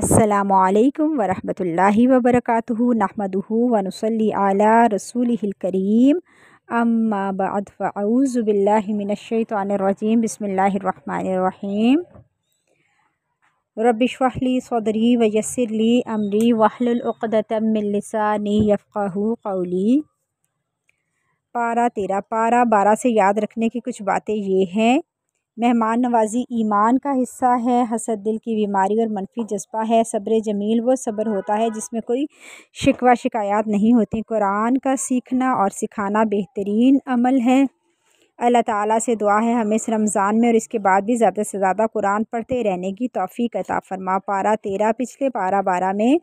असलकम वरहि वबरक नहमदू वनसली आला रसूल करीम अम्माबफ़ाउज़बिल्लिमिनशैतरजीम बसमीम रबिशली सदरी वयसरली अमरी वहलतमिलसानी यफ़ाहू कौली पारा तेरह पारा बारह से याद रखने की कुछ बातें ये हैं मेहमान नवाजी ईमान का हिस्सा है हसद दिल की बीमारी और मनफी जज्बा है सब्र जमील वो सब्र होता है जिसमें कोई शिकवा शिकायत नहीं होती कुरान का सीखना और सिखाना बेहतरीन अमल है अल्लाह ताला से दुआ है हमें इस रमज़ान में और इसके बाद भी ज़्यादा से ज़्यादा कुरान पढ़ते रहने की तोफ़ी अता फरमा पारा तेरह पिछले पारा बारह में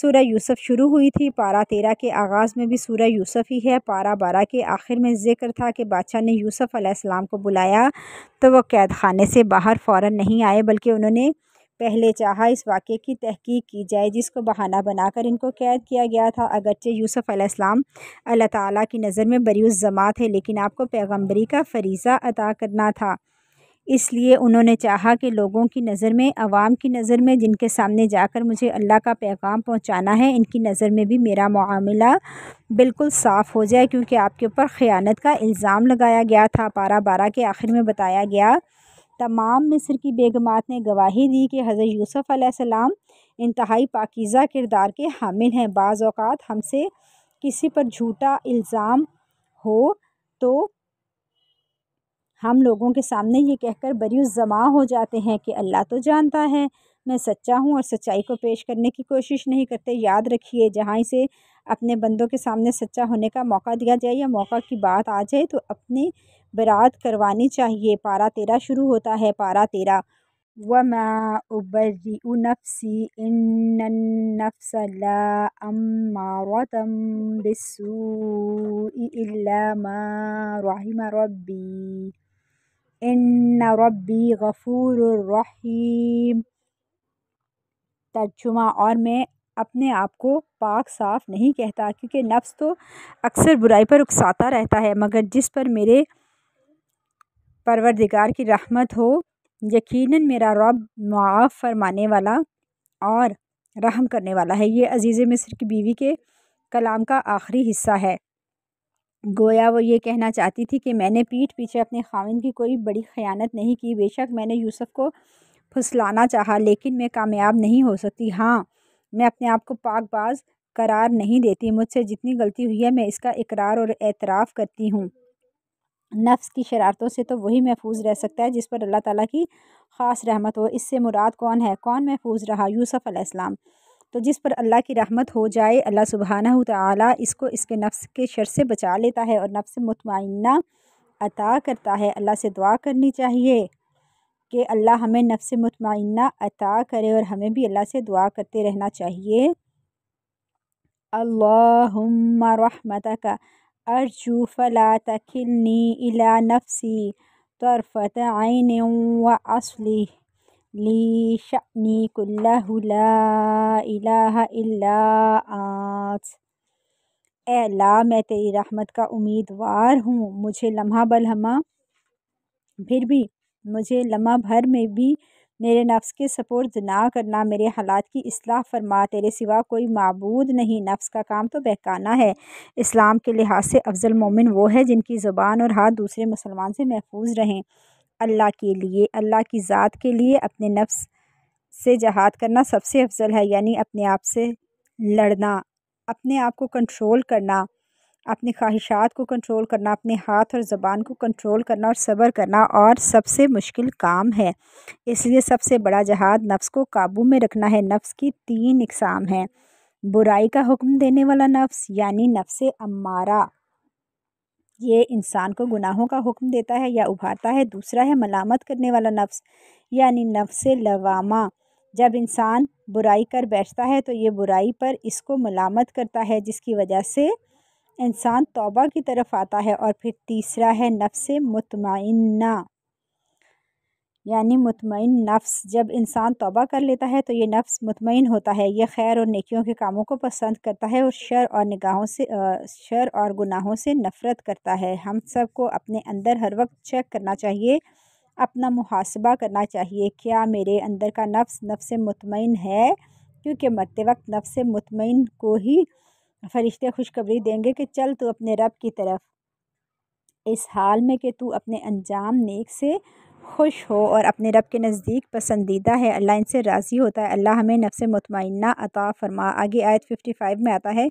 सूर्य यूसुफ शुरू हुई थी पारा तेरह के आगाज़ में भी सूर्य यूसुफ ही है पारा बारह के आखिर में जिक्र था कि बादशाह ने यूसुफ अलैहिस्सलाम को बुलाया तो वह कैद खाने से बाहर फ़ौर नहीं आए बल्कि उन्होंने पहले चाहा इस वाक़े की तहकीक की जाए जिसको बहाना बनाकर इनको कैद किया गया था अगरचे यूसुफ अलैहिस्सलाम अल्लाह ताला की नज़र में बरी ज़मा थे लेकिन आपको पैगंबरी का फरीज़ा अदा करना था इसलिए उन्होंने चाहा कि लोगों की नज़र में आवाम की नज़र में जिनके सामने जाकर मुझे अल्लाह का पैगाम पहुंचाना है इनकी नज़र में भी मेरा मामला बिल्कुल साफ़ हो जाए क्योंकि आपके ऊपर ख़यानत का इल्ज़ाम लगाया गया था पारा बारह के आखिर में बताया गया तमाम मिस्र की बेगमात ने गवाही दी कि हज़रत यूसुफ़ अलैहिस्सलाम इंतहाई पाकिज़ा किरदार के हामिल हैं बाज़ात हमसे किसी पर झूठा इल्ज़ाम हो तो हम लोगों के सामने ये कहकर बरी जमा हो जाते हैं कि अल्लाह तो जानता है मैं सच्चा हूँ और सच्चाई को पेश करने की कोशिश नहीं करते याद रखिए जहाँ इसे अपने बंदों के सामने सच्चा होने का मौका दिया जाए या मौका की बात आ जाए तो अपने बरात करवानी चाहिए पारा तेरा शुरू होता है पारा तेरा व उबरी नफसी इन नफ्स अम्मारतम बिसू मा रबी इन्न रब्बी गफूर रहीम तर्जुमा और मैं अपने आप को पाक साफ़ नहीं कहता क्योंकि नफ्स तो अक्सर बुराई पर उकसाता रहता है मगर जिस पर मेरे परवरदिगार की रहमत हो यकीनन मेरा रब मुआफ़ फरमाने वाला और रहम करने वाला है ये अज़ीज़ मिस्र की बीवी के कलाम का आखिरी हिस्सा है गोया वो ये कहना चाहती थी कि मैंने पीठ पीछे अपने खाविन की कोई बड़ी ख़यानत नहीं की बेशक मैंने यूसुफ को फुसलाना चाहा लेकिन मैं कामयाब नहीं हो सकती हाँ मैं अपने आप को पाकबाज करार नहीं देती मुझसे जितनी गलती हुई है मैं इसका इकरार और एतराफ़ करती हूँ नफ्स की शरारतों से तो वही महफूज रह सकता है जिस पर अल्लाह ताला की ख़ास रहमत हो इससे मुराद कौन है कौन महफूज रहा यूसुफ़ अलैहिस्सलाम तो जिस पर अल्लाह की रहमत हो जाए अल्लाह सुबहाना ताला इसको इसके नफ्स के शर से बचा लेता है और नफ्स मुतमाइना अता करता है अल्लाह से दुआ करनी चाहिए कि अल्लाह हमें नफ्स मुतमाइना अता करे और हमें भी अल्लाह से दुआ करते रहना चाहिए अल्लाहुम्मा का अर्जू फला तखिलनी इला नफसी तरफ़त आइन व असली लिशनी कुल्ला इलाहा ए ला मैं तेरी रहमत का उम्मीदवार हूँ मुझे लम्हा बलहमा फिर भी मुझे लम्हा भर में भी मेरे नफ्स के सपोर्ट ना करना मेरे हालात की असलाह फरमा तेरे सिवा कोई मबूद नहीं नफ्स का काम तो बहकाना है इस्लाम के लिहाज से अफजल मोमिन वो है जिनकी ज़ुबान और हाथ दूसरे मुसलमान से महफूज रहें अल्लाह के लिए अल्लाह की ज़ात के लिए अपने नफ्स से जहाद करना सबसे अफजल है यानी अपने आप से लड़ना अपने आप को कंट्रोल करना अपनी ख्वाहिशात को कंट्रोल करना अपने हाथ और ज़बान को कंट्रोल करना और सब्र करना और सबसे मुश्किल काम है इसलिए सबसे बड़ा जहाद नफ्स को काबू में रखना है नफ्स की तीन इकसाम हैं बुराई का हुक्म देने वाला नफ्स यानी नफ्स अम्मारा ये इंसान को गुनाहों का हुक्म देता है या उभारता है दूसरा है मलामत करने वाला नफ्स यानी नफ्स लवामा जब इंसान बुराई कर बैठता है तो ये बुराई पर इसको मलामत करता है जिसकी वजह से इंसान तौबा की तरफ आता है और फिर तीसरा है नफ्स मतम यानी मुतमिन नफ्स जब इंसान तोबा कर लेता है तो ये नफ्स मुतमिन होता है यह खैर और नेकियों के कामों को पसंद करता है और शर और निगाहों से शर और गुनाहों से नफ़रत करता है हम सब को अपने अंदर हर वक्त चेक करना चाहिए अपना मुहासबा करना चाहिए क्या मेरे अंदर का नफ्स नफ्स मुतमिन है क्योंकि मरते वक्त नफ्स मुतमिन को ही फरिश्ते खुशखबरी देंगे कि चल तू अपने रब की तरफ इस हाल में कि तू अपने अंजाम नेक से खुश हो और अपने रब के नज़दीक पसंदीदा है अल्लाह इनसे राज़ी होता है अल्लाह हमें से मतमाइना अता फरमा आगे आयत फिफ्टी फाइव में आता है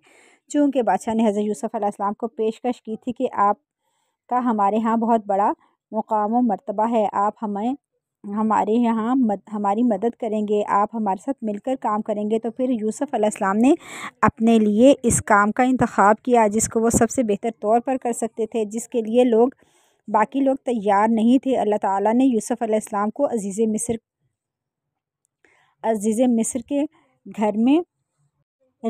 चूँकि बादशाह ने हज़र यूसुफ़ को पेशकश की थी कि आपका हमारे यहाँ बहुत बड़ा मुकाम व मरतबा है आप हमें हमारे यहाँ मद, हमारी मदद करेंगे आप हमारे साथ मिलकर काम करेंगे तो फिर यूसुफ अलैहिस्सलाम ने अपने लिए इस काम का इंतखब किया जिसको वो सबसे बेहतर तौर पर कर सकते थे जिसके लिए लोग बाकी लोग तैयार नहीं थे अल्लाह ताला ने यूसुफ़ अलैहिस्सलाम को अजीज़ मिस्र अजीज़ मिस्र के घर में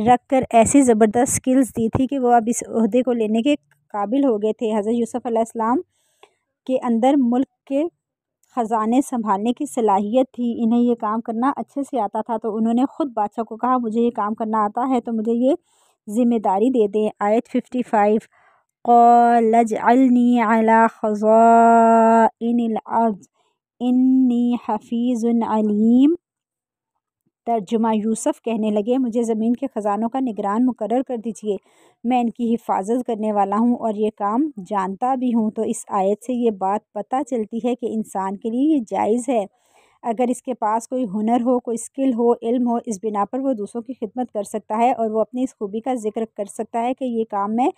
रख कर ऐसी ज़बरदस्त स्किल्स दी थी कि वो अब इस अहदे को लेने के काबिल हो गए थे हज़रत यूसुफ़ अलैहिस्सलाम के अंदर मुल्क के ख़जाने संभालने की सलाहियत थी इन्हें ये काम करना अच्छे से आता था तो उन्होंने ख़ुद बादशाह को कहा मुझे ये काम करना आता है तो मुझे ये ज़िम्मेदारी दे दें आयत फिफ्टी फाइव قال اجعلني على خزائن الأرض इन्नी हफीज़ अलीम तर्जुमा यूसुफ़ कहने लगे मुझे ज़मीन के ख़जानों का निगरान मुकर कर दीजिए मैं इनकी हिफाजत करने वाला हूँ और ये काम जानता भी हूँ तो इस आयत से ये बात पता चलती है कि इंसान के लिए ये जायज़ है अगर इसके पास कोई हुनर हो कोई स्किल हो इल्म हो इस बिना पर वो दूसरों की खिदमत कर सकता है और वो अपनी इस खूबी का जिक्र कर सकता है कि ये काम मैं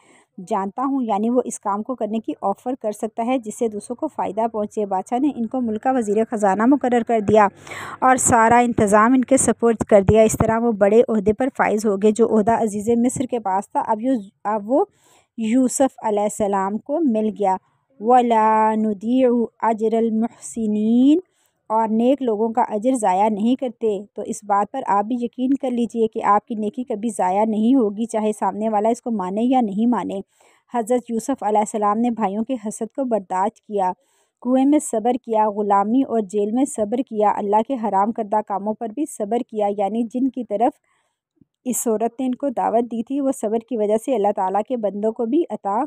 जानता हूँ यानी वो इस काम को करने की ऑफ़र कर सकता है जिससे दूसरों को फ़ायदा पहुँचे बादशाह ने इनको मुल्क का वजीर ख़जाना मुकर कर दिया और सारा इंतज़ाम इनके सपोर्ट कर दिया इस तरह वो बड़े अहदे पर फाइज हो गए जो अहदा अजीज़ मिस्र के पास था अब यू अब वो यूसफ़ आसमाम को मिल गया वला नदी अजरमहसिन और नेक लोगों का अजर ज़ाया नहीं करते तो इस बात पर आप भी यकीन कर लीजिए कि आपकी नेकी कभी ज़ाया नहीं होगी चाहे सामने वाला इसको माने या नहीं माने हज़रत यूसुफ़ अलैहिस्सलाम ने भाइयों के हसद को बर्दाश्त किया कुएं में सब्र किया ग़ुलामी और जेल में सब्र किया अल्लाह के हराम करदा कामों पर भी सब्र किया यानी जिनकी तरफ इस औरत ने इनको दावत दी थी वो सब्र की वजह से अल्लाह ताला के बंदों को भी अता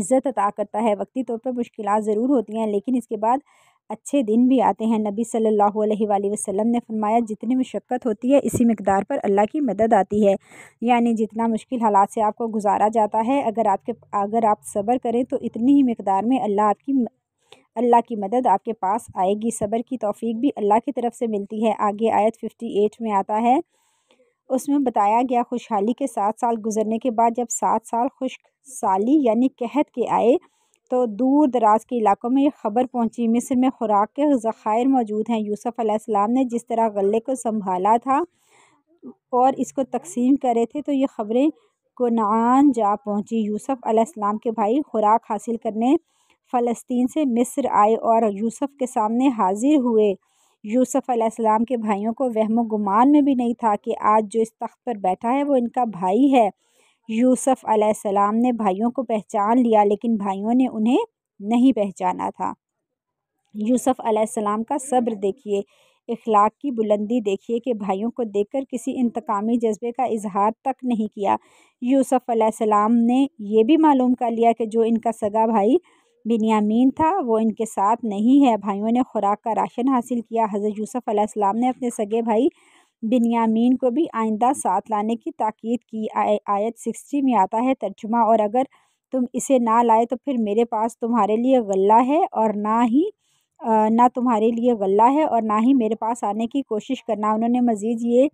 इज़्ज़त अता करता है वक्ती तौर पर मुश्किल ज़रूर होती हैं लेकिन इसके बाद अच्छे दिन भी आते हैं नबी सल्लल्लाहु अलैहि वसल्लम ने फरमाया जितनी मशक्क़त होती है इसी मकदार पर अल्लाह की मदद आती है यानी जितना मुश्किल हालात से आपको गुजारा जाता है अगर आपके अगर आप सब्र करें तो इतनी ही मकदार में अल्लाह आपकी अल्लाह की मदद आपके पास आएगी सब्र की तोफ़ी भी अल्लाह की तरफ से मिलती है आगे आयत फिफ्टी एट में आता है उसमें बताया गया खुशहाली के सात साल गुजरने के बाद जब सात साल खुश साली यानी कहत के आए तो दूर दराज के इलाकों में ये खबर पहुंची मिस्र में खुराक के ज़ख़ायर मौजूद हैं यूसुफ़ अलैहिस्सलाम ने जिस तरह गले को संभाला था और इसको तकसीम करे थे तो ये ख़बरें कुनान जा पहुंची यूसुफ़ अलैहिस्सलाम के भाई खुराक हासिल करने फ़लस्तीन से मिस्र आए और यूसुफ़ के सामने हाजिर हुए यूसुफ़ अलैहिस्सलाम के भाइयों को वहम गुमान में भी नहीं था कि आज जो इस तख्त पर बैठा है वो इनका भाई है यूसुफ अलैहिस्सलाम ने भाइयों को पहचान लिया लेकिन भाइयों ने उन्हें नहीं पहचाना था यूसुफ अलैहिस्सलाम का सब्र देखिए इखलाक की बुलंदी देखिए कि भाइयों को देखकर किसी इंतकामी जज्बे का इजहार तक नहीं किया यूसुफ अलैहिस्सलाम ने यह भी मालूम कर लिया कि जो इनका सगा भाई बिनियामीन था वो इनके साथ नहीं है भाइयों ने खुराक का राशन हासिल किया हज़रत यूसुफ अलैहिस्सलाम ने अपने सगे भाई बिन्यामीन को भी आइंदा साथ लाने की ताकीद की आय, आयत सिक्सटी में आता है तर्जुमा और अगर तुम इसे ना लाए तो फिर मेरे पास तुम्हारे लिए गल्ला है और ना ही ना तुम्हारे लिए गल्ला है और ना ही मेरे पास आने की कोशिश करना उन्होंने मज़ीद ये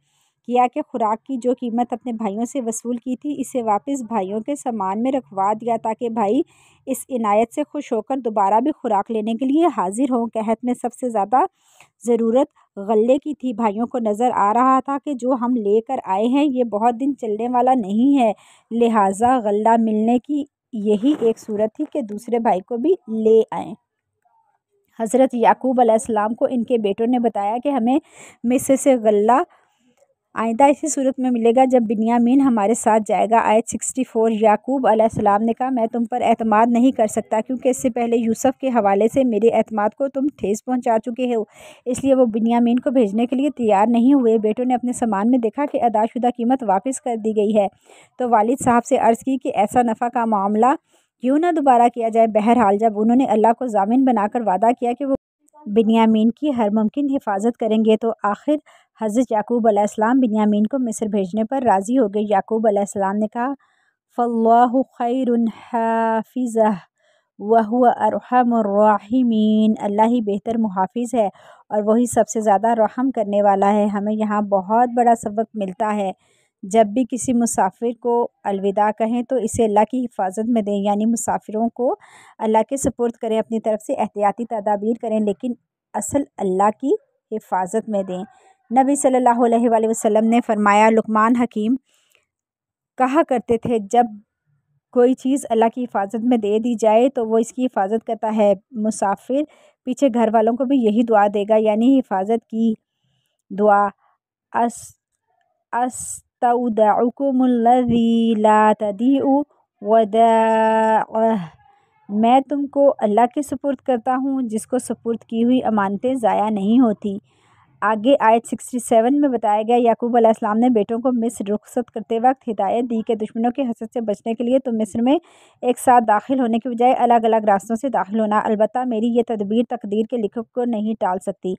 किया कि खुराक की जो कीमत अपने भाइयों से वसूल की थी इसे वापस भाइयों के सामान में रखवा दिया ताकि भाई इस इनायत से खुश होकर दोबारा भी खुराक लेने के लिए हाजिर हों कहत में सबसे ज़्यादा ज़रूरत गल्ले की थी भाइयों को नज़र आ रहा था कि जो हम लेकर आए हैं ये बहुत दिन चलने वाला नहीं है लिहाजा गल्ला मिलने की यही एक सूरत थी कि दूसरे भाई को भी ले आए हज़रत याकूब अलैहिस्सलाम को इनके बेटों ने बताया कि हमें मिस्से से गल्ला आइंदा इसी सूरत में मिलेगा जब बिनियामीन हमारे साथ जाएगा आयत 64 याकूब अलैहिस्सलाम ने कहा मैं तुम पर एतमाद नहीं कर सकता क्योंकि इससे पहले यूसुफ के हवाले से मेरे एतमाद को तुम ठेस पहुंचा चुके हो इसलिए वो बिनियामीन को भेजने के लिए तैयार नहीं हुए बेटों ने अपने सामान में देखा कि अदाशुदा कीमत वापस कर दी गई है तो वालिद साहब से अर्ज़ की कि ऐसा नफ़ा का मामला क्यों ना दोबारा किया जाए बहरहाल जब उन्होंने अल्लाह को जामिन बनाकर वादा किया कि वो बिनियामीन की हर मुमकिन हिफाजत करेंगे तो आखिर हज़रत याकूब अलैहिस्सलाम बिन्यामीन को मिस्र भेजने पर राज़ी हो गए याकूब अलैहिस्सलाम ने कहा फ़ल्लाह खैरुन हाफिज़ वह अरहमरमीन अल्लाह ही बेहतर मुहाफ़ है और वही सबसे ज़्यादा रहम करने वाला है हमें यहाँ बहुत बड़ा सबक मिलता है जब भी किसी मुसाफिर को अलविदा कहें तो इसे अल्लाह की हिफाजत में दें यानी मुसाफिरों को अल्लाह के सपुर्द करें अपनी तरफ से एहतियाती तदाबीर करें लेकिन असल अल्लाह की हिफाजत में दें नबी सल्लल्लाहु अलैहि वसल्लम ने फरमाया लुकमान हकीम कहा करते थे जब कोई चीज़ अल्लाह की हिफाजत में दे दी जाए तो वो इसकी हिफाजत करता है मुसाफिर पीछे घर वालों को भी यही दुआ देगा यानी हिफाजत की दुआ अस अस्तुदी वदा मैं तुमको अल्लाह के सपुर्द करता हूँ जिसको सपुर्द की हुई अमानतें ज़ाया नहीं होती आगे आयत 67 में बताया गया याकूब अलैहिस्सलाम ने बेटों को मिस्र रुखसत करते वक्त हिदायत दी कि दुश्मनों के हसद से बचने के लिए तुम मिस्र में एक साथ दाखिल होने के बजाय अलग अलग रास्तों से दाखिल होना अलबत्त मेरी ये तदबीर तकदीर के लिखक को नहीं टाल सकती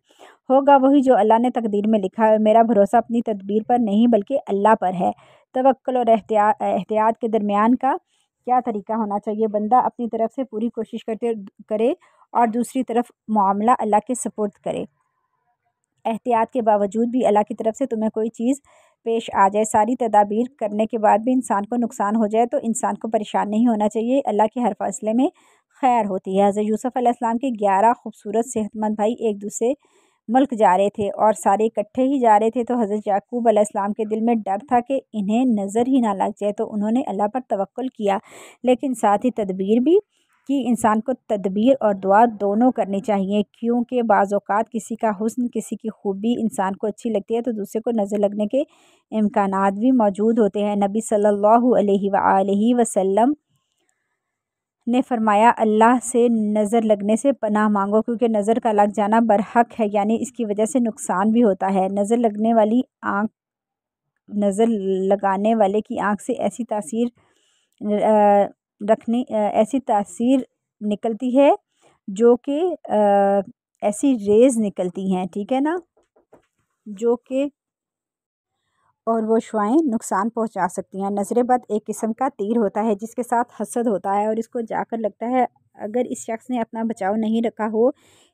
होगा वही जो अल्लाह ने तकदीर में लिखा है मेरा भरोसा अपनी तदबीर पर नहीं बल्कि अल्लाह पर है तवक्ल और एहतियात के दरमियान का क्या तरीका होना चाहिए बंदा अपनी तरफ से पूरी कोशिश करते करे और दूसरी तरफ मामला अल्लाह के सपोर्ट करे एहतियात के बावजूद भी अल्लाह की तरफ से तुम्हें कोई चीज़ पेश आ जाए सारी तदाबीर करने के बाद भी इंसान को नुकसान हो जाए तो इंसान को परेशान नहीं होना चाहिए अल्लाह के हर फैसले में खैर होती है हजर यूसुफ़ अलैहिस्सलाम के ग्यारह खूबसूरत सेहतमंद भाई एक दूसरे मुल्क जा रहे थे और सारे इकट्ठे ही जा रहे थे तो हज़रत याकूब अलैहिस्सलाम के दिल में डर था कि इन्हें नज़र ही ना लग जाए तो उन्होंने अल्लाह पर तवक्ल किया लेकिन साथ ही तदबीर भी कि इंसान को तदबीर और दुआ दोनों करनी चाहिए क्योंकि बाज़ात किसी का हुस्न किसी की खूबी इंसान को अच्छी लगती है तो दूसरे को नज़र लगने के इम्कान भी मौजूद होते हैं नबी सल्लल्लाहु अलैहि वसल्लम ने फरमाया अल्लाह से नज़र लगने से पनाह मांगो क्योंकि नज़र का लग जाना बरहक है यानी इसकी वजह से नुकसान भी होता है नज़र लगने वाली आँख नज़र लगाने वाले की आँख से ऐसी तासीर रखने ऐसी तासीर निकलती है जो कि ऐसी रेज़ निकलती हैं ठीक है ना जो कि और वो शुआएँ नुकसान पहुंचा सकती हैं नज़रबद एक किस्म का तीर होता है जिसके साथ हसद होता है और इसको जाकर लगता है अगर इस शख्स ने अपना बचाव नहीं रखा हो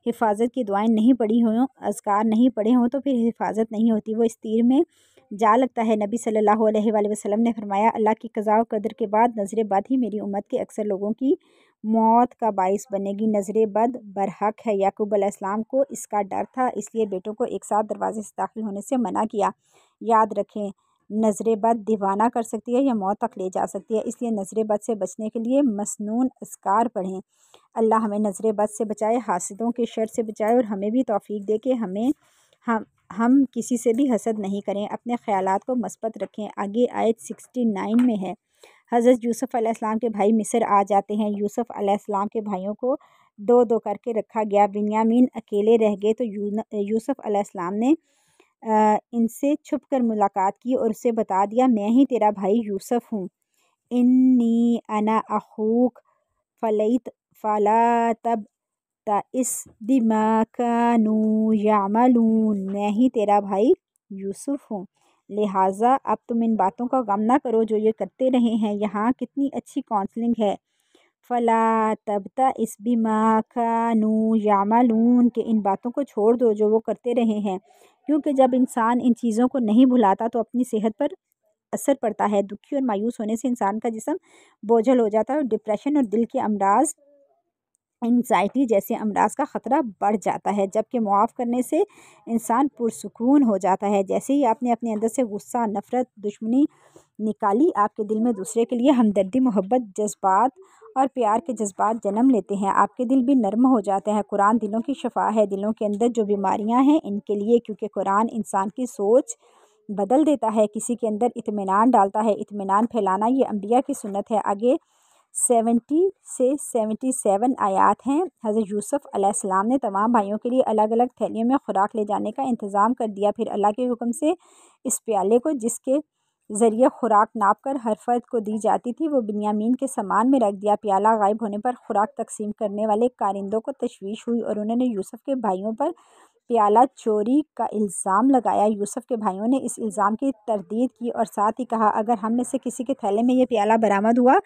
हिफाजत की दुआएं नहीं पड़ी हों अजकार नहीं पड़े हों तो फिर हिफाजत नहीं होती वो इस तीर में जा लगता है नबी सल्लल्लाहु अलैहि वसल्लम ने फरमाया अल्लाह की कज़ा कदर के बाद नज़र बद ही मेरी उम्मत के अक्सर लोगों की मौत का बायस बनेगी नज़र बद बरहक है याकूब अलैहिस्सलाम को इसका डर था इसलिए बेटों को एक साथ दरवाजे से दाखिल होने से मना किया याद रखें नज़र बद दीवाना कर सकती है या मौत तक ले जा सकती है इसलिए नज़र बद से बचने के लिए मसनून असकार पढ़ें अल्लाह हमें नज़र बद से बचाए हासिदों के शर से बचाए और हमें भी तोफ़ी दे के हमें हम हम किसी से भी हसद नहीं करें अपने ख्याल को मस्बत रखें आगे आयत सिक्सटी नाइन में है हज़रत यूसुफ़ अलैहिस्सलाम के भाई मिस्र आ जाते हैं यूसुफ़ अलैहिस्सलाम के भाइयों को दो दो करके रखा गया बिन्यामीन अकेले रह गए तो यूसुफ़ अलैहिस्सलाम ने इनसे छुप कर मुलाकात की और उसे बता दिया मैं ही तेरा भाई यूसुफ़ हूँ इन्नी अना अखूक फलैत फला तब नू कानू यामलून मैं ही तेरा भाई यूसुफ हूँ लिहाजा अब तुम इन बातों का गम ना करो जो ये करते रहे हैं यहाँ कितनी अच्छी काउंसलिंग है फ़ला तबता इस बीमा कानू यामलून के इन बातों को छोड़ दो जो वो करते रहे हैं क्योंकि जब इंसान इन चीज़ों को नहीं भुलाता तो अपनी सेहत पर असर पड़ता है दुखी और मायूस होने से इंसान का जिसम बोझल हो जाता है और डिप्रेशन और दिल के अमराज एंग्जाइटी जैसे अमराज का ख़तरा बढ़ जाता है जबकि मुआफ़ करने से इंसान पुरसकून हो जाता है जैसे ही आपने अपने अंदर से गुस्सा नफ़रत दुश्मनी निकाली आपके दिल में दूसरे के लिए हमदर्दी मोहब्बत जज्बात और प्यार के जज्बात जन्म लेते हैं आपके दिल भी नरम हो जाते हैं कुरान दिलों की शफा है दिलों के अंदर जो बीमारियाँ हैं इनके लिए क्योंकि कुरान इंसान की सोच बदल देता है किसी के अंदर इतमान डालता है इतमान फैलाना ये अम्बिया की सुनत है आगे सेवेंटी से सेवेंटी सेवन आयात हैं हज़रत यूसुफ अलैहिस्सलाम ने तमाम भाइयों के लिए अलग अलग थैलियों में खुराक ले जाने का इंतज़ाम कर दिया फिर अल्लाह के हुक्म से इस प्याले को जिसके ज़रिए खुराक नाप कर हर फर्द को दी जाती थी वो बिनियामीन के सामान में रख दिया प्याला गायब होने पर खुराक तकसीम करने वाले कारिंदों को तशवीश हुई और उन्होंने यूसुफ के भाइयों पर प्याला चोरी का इल्ज़ाम लगाया यूसुफ के भाइयों ने इस इल्ज़ाम की तरदीद की और साथ ही कहा अगर हम में से किसी के थैले में यह प्याला बरामद हुआ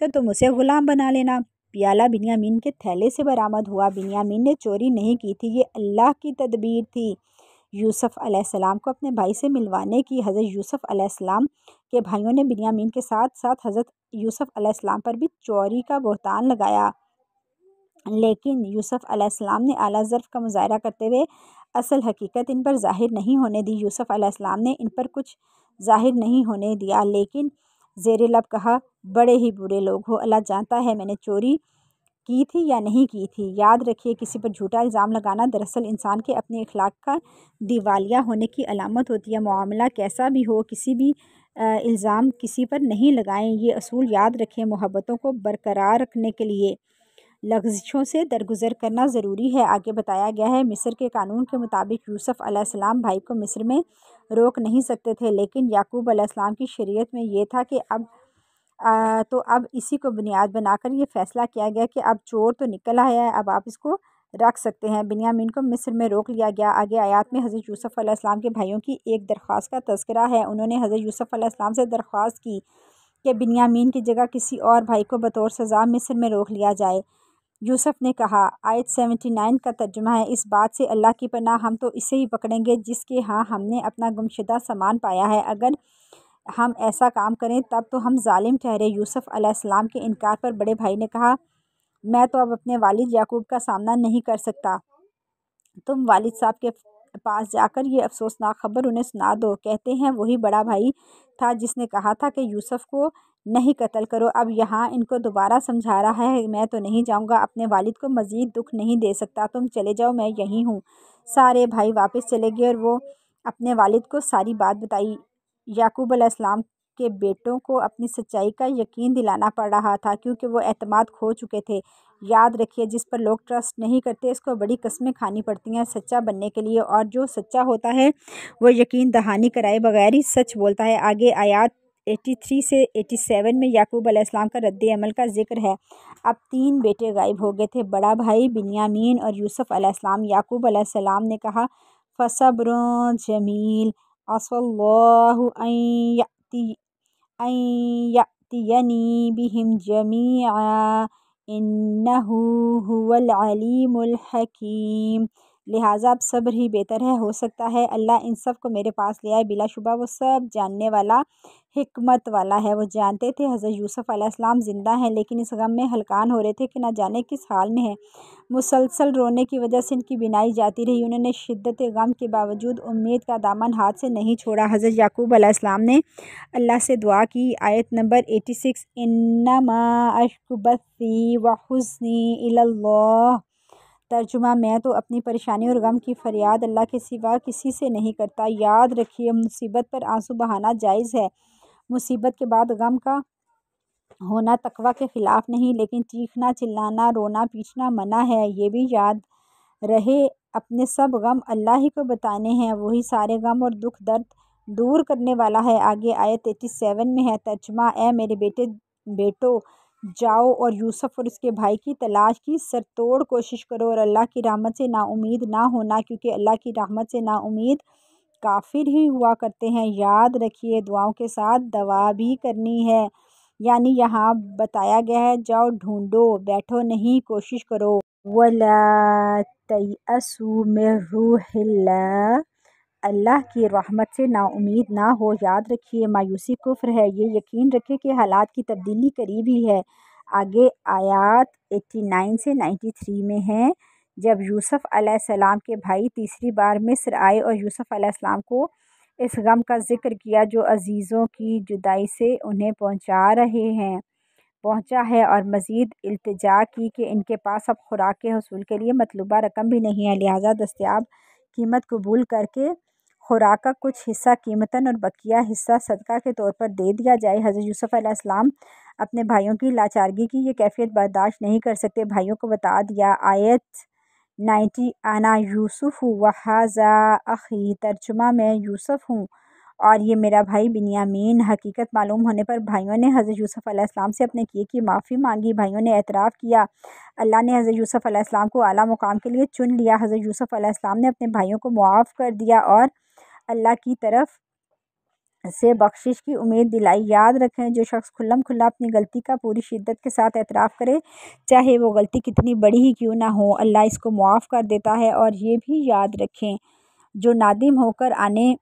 तो तुम उसे ग़ुलाम बना लेना प्याला बिनियामीन के थैले से बरामद हुआ बिनियामीन ने चोरी नहीं की थी ये अल्लाह की तदबीर थी यूसुफ अलैहिस्सलाम को अपने भाई से मिलवाने की हज़रत यूसुफ अलैहिस्सलाम के भाइयों ने बिनियामीन के साथ साथ हज़रत यूसुफ अलैहिस्सलाम पर भी चोरी का बहतान लगाया लेकिन यूसुफ़ अलैहिस्सलाम ने आला ज़र्फ़ का मुजाहरा करते हुए असल हकीकत इन पर ज़ाहिर नहीं होने दी यूसुफ़ अलैहिस्सलाम ने इन पर कुछ ज़ाहिर नहीं होने दिया लेकिन ज़ेर लब कहा बड़े ही बुरे लोग हो अल्लाह जानता है मैंने चोरी की थी या नहीं की थी याद रखिए किसी पर झूठा इल्ज़ाम लगाना दरअसल इंसान के अपने अखलाक का दिवालिया होने की अलामत होती है मामला कैसा भी हो किसी भी इल्ज़ाम किसी पर नहीं लगाएं ये असूल याद रखें मोहब्बतों को बरकरार रखने के लिए लफ्ज़िशों से दरगुजर करना ज़रूरी है आगे बताया गया है मिस्र के कानून के मुताबिक यूसफ़ अलैहिस्सलाम भाई को मिस्र में रोक नहीं सकते थे लेकिन याकूब अलैहिस्सलाम की शरीयत में ये था कि अब आ, तो अब इसी को बुनियाद बनाकर ये फ़ैसला किया गया कि अब चोर तो निकल आया है अब आप इसको रख सकते हैं बिनियामीन को मिस्र में रोक लिया गया आगे आयात में हज़रत यूसुफ़ अलैहिस्सलाम के भाइयों की एक दरख्वास्त का तस्करा है उन्होंने हज़रत यूसुफ़ अलैहिस्सलाम से दरख्वास्त की कि बिनियामीन की जगह किसी और भाई को बतौर सज़ा मिस्र में रोक लिया जाए यूसुफ ने कहा आयत सेवेंटी नाइन का तर्जुमा है इस बात से अल्लाह की पनाह हम तो इसे ही पकड़ेंगे जिसके हाँ हमने अपना गुमशुदा सामान पाया है अगर हम ऐसा काम करें तब तो हम ालिम ठहरे यूसुफ अलैहिस्सलाम के इनकार पर बड़े भाई ने कहा मैं तो अब अपने वालिद याकूब का सामना नहीं कर सकता तुम वालिद साहब के पास जाकर ये अफसोसनाक खबर उन्हें सुना दो कहते हैं वही बड़ा भाई था जिसने कहा था कि यूसुफ को नहीं कत्ल करो अब यहाँ इनको दोबारा समझा रहा है मैं तो नहीं जाऊँगा अपने वालिद को मज़ीद दुख नहीं दे सकता तुम चले जाओ मैं यहीं हूँ सारे भाई वापस चले गए और वो अपने वालिद को सारी बात बताई याकूब अलैहिस्सलाम के बेटों को अपनी सच्चाई का यकीन दिलाना पड़ रहा था क्योंकि वो अतमाद खो चुके थे याद रखिए जिस पर लोग ट्रस्ट नहीं करते उसको बड़ी कस्में खानी पड़ती हैं सच्चा बनने के लिए और जो सच्चा होता है वो यकीन दहानी कराए बगैर ही सच बोलता है आगे आयात 83 से 87 में याकूब अलैहिस्सलाम का रद्द अमल का जिक्र है अब तीन बेटे गायब हो गए थे बड़ा भाई बिन्यामीन और यूसुफ अलैहिस्सलाम याकूब अलैहिस्सलाम ने कहा फसब्र जमील असल्लातीनी बिहिम जमी अलीमुल हकीम लिहाजा अब सब्र ही बेहतर है हो सकता है अल्लाह इन सब को मेरे पास ले आए बिलाशुबा वो सब जानने वाला हिकमत वाला है वो जानते थे हज़रत यूसुफ अलैहिस्सलाम ज़िंदा हैं लेकिन इस गम में हलकान हो रहे थे कि ना जाने किस हाल में है मुसलसल रोने की वजह से इनकी बिनाई जाती रही उन्होंने शिद्दत गम के बावजूद उम्मीद का दामन हाथ से नहीं छोड़ा हज़रत याकूब अलैहिस्सलाम ने अल्लाह से दुआ की आयत नंबर एटी सिक्स इन्नमा अशकुबी वहसनी तर्जुमा मैं तो अपनी परेशानी और गम की फ़रियाद अल्लाह के सिवा किसी से नहीं करता याद रखिए मुसीबत पर आंसू बहाना जायज़ है मुसीबत के बाद गम का होना तकवा के ख़िलाफ़ नहीं लेकिन चीखना चिल्लाना रोना पीछना मना है ये भी याद रहे अपने सब गम अल्लाह ही को बताने हैं वही सारे गम और दुख दर्द दूर करने वाला है आगे आयत एटी सेवन में है तर्जमा ए मेरे बेटे बेटो जाओ और यूसुफ और उसके भाई की तलाश की सर तोड़ कोशिश करो और अल्लाह की रहमत से ना उम्मीद ना होना क्योंकि अल्लाह की रहमत से ना उम्मीद काफिर ही हुआ करते हैं याद रखिए दुआओं के साथ दवा भी करनी है यानी यहाँ बताया गया है जाओ ढूंढो बैठो नहीं कोशिश करो वला तयसु में रूहिल्ला अल्लाह की रहमत से ना उम्मीद ना हो याद रखिए मायूसी कुफ्र है ये यकीन रखें कि हालात की तब्दीली करीब ही है आगे आयात 89 से 93 में हैं जब यूसुफ़ अलैहिस्सलाम के भाई तीसरी बार मिस्र आए और यूसुफ़ अलैहिस्सलाम को इस गम का जिक्र किया जो अजीज़ों की जुदाई से उन्हें पहुंचा रहे हैं पहुंचा है और मज़ीद अल्तजा की कि इनके पास अब खुराक के हसूल के लिए मतलूबा रकम भी नहीं है लिहाजा दस्तियाब कीमत कबूल करके खुराक का कुछ हिस्सा कीमतन और बकिया हिस्सा सदका के तौर पर दे दिया जाए हज़रत यूसुफ़ अलैहिस्सलाम अपने भाइयों की लाचारगी की ये कैफियत बर्दाश्त नहीं कर सकते भाइयों को बता दिया आयत नाइन्टी आना यूसुफ़ वहाज़ा अखी तर्जुमा मैं यूसुफ़ हूँ और ये मेरा भाई बिनियामीन हकीकत मालूम होने पर भाइयों ने हज़रत यूसुफ़ अलैहिस्सलाम से अपने किए की माफ़ी मांगी भाइयों ने एतराफ़ किया अल्लाह ने हज़रत यूसुफ़ अलैहिस्सलाम को आला मुकाम के लिए चुन लिया हज़रत यूसुफ़ अलैहिस्सलाम ने अपने भाइयों को मुआफ़ कर दिया और अल्लाह की तरफ से बख्शिश की उम्मीद दिलाई याद रखें जो शख्स खुल्लम खुल्ला अपनी गलती का पूरी शिद्दत के साथ एतराफ़ करे चाहे वो गलती कितनी बड़ी ही क्यों ना हो अल्लाह इसको मुआफ़ कर देता है और ये भी याद रखें जो नादिम होकर आने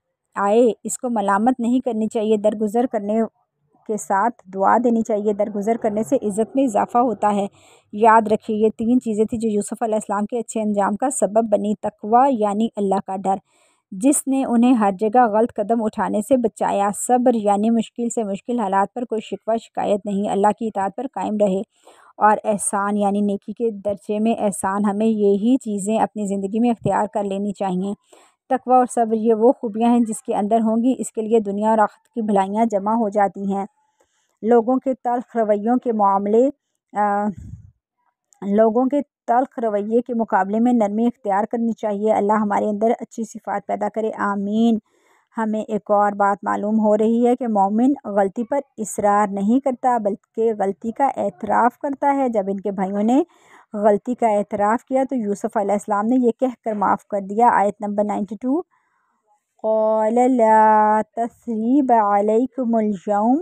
आए इसको मलामत नहीं करनी चाहिए दरगुजर करने के साथ दुआ देनी चाहिए दरगुजर करने से इज़्ज़त में इजाफ़ा होता है याद रखिए ये तीन चीज़ें थी जो यूसुफ़ अलैहिस्सलाम के अच्छे अंजाम का सबब बनी तकवा यानी अल्लाह का डर जिसने उन्हें हर जगह गलत कदम उठाने से बचाया सब्र यानी मुश्किल से मुश्किल हालात पर कोई शिकवा शिकायत नहीं अल्लाह की इतात पर कायम रहे और एहसान यानी नेकी के दर्जे में एहसान हमें यही चीज़ें अपनी ज़िंदगी में अख्तियार कर लेनी चाहिए तकवा और सब्र ये वो खूबियाँ हैं जिसके अंदर होंगी इसके लिए दुनिया और आखत की भलाइयाँ जमा हो जाती हैं लोगों के तल्ख रवैयों के मामले आ, लोगों के तल्ख रवैये के मुकाबले में नरमी इख्तियार करनी चाहिए अल्लाह हमारे अंदर अच्छी सिफात पैदा करे आमीन हमें एक और बात मालूम हो रही है कि मोमिन गलती पर इसरार नहीं करता बल्कि गलती का एतराफ़ करता है जब इनके भाइयों ने गलती का एतराफ़ किया तो यूसुफ़ अलैहिस्सलाम ने यह कह कर माफ़ कर दिया आयत नंबर नाइन्टी टू तसरीब अलैकुमलयम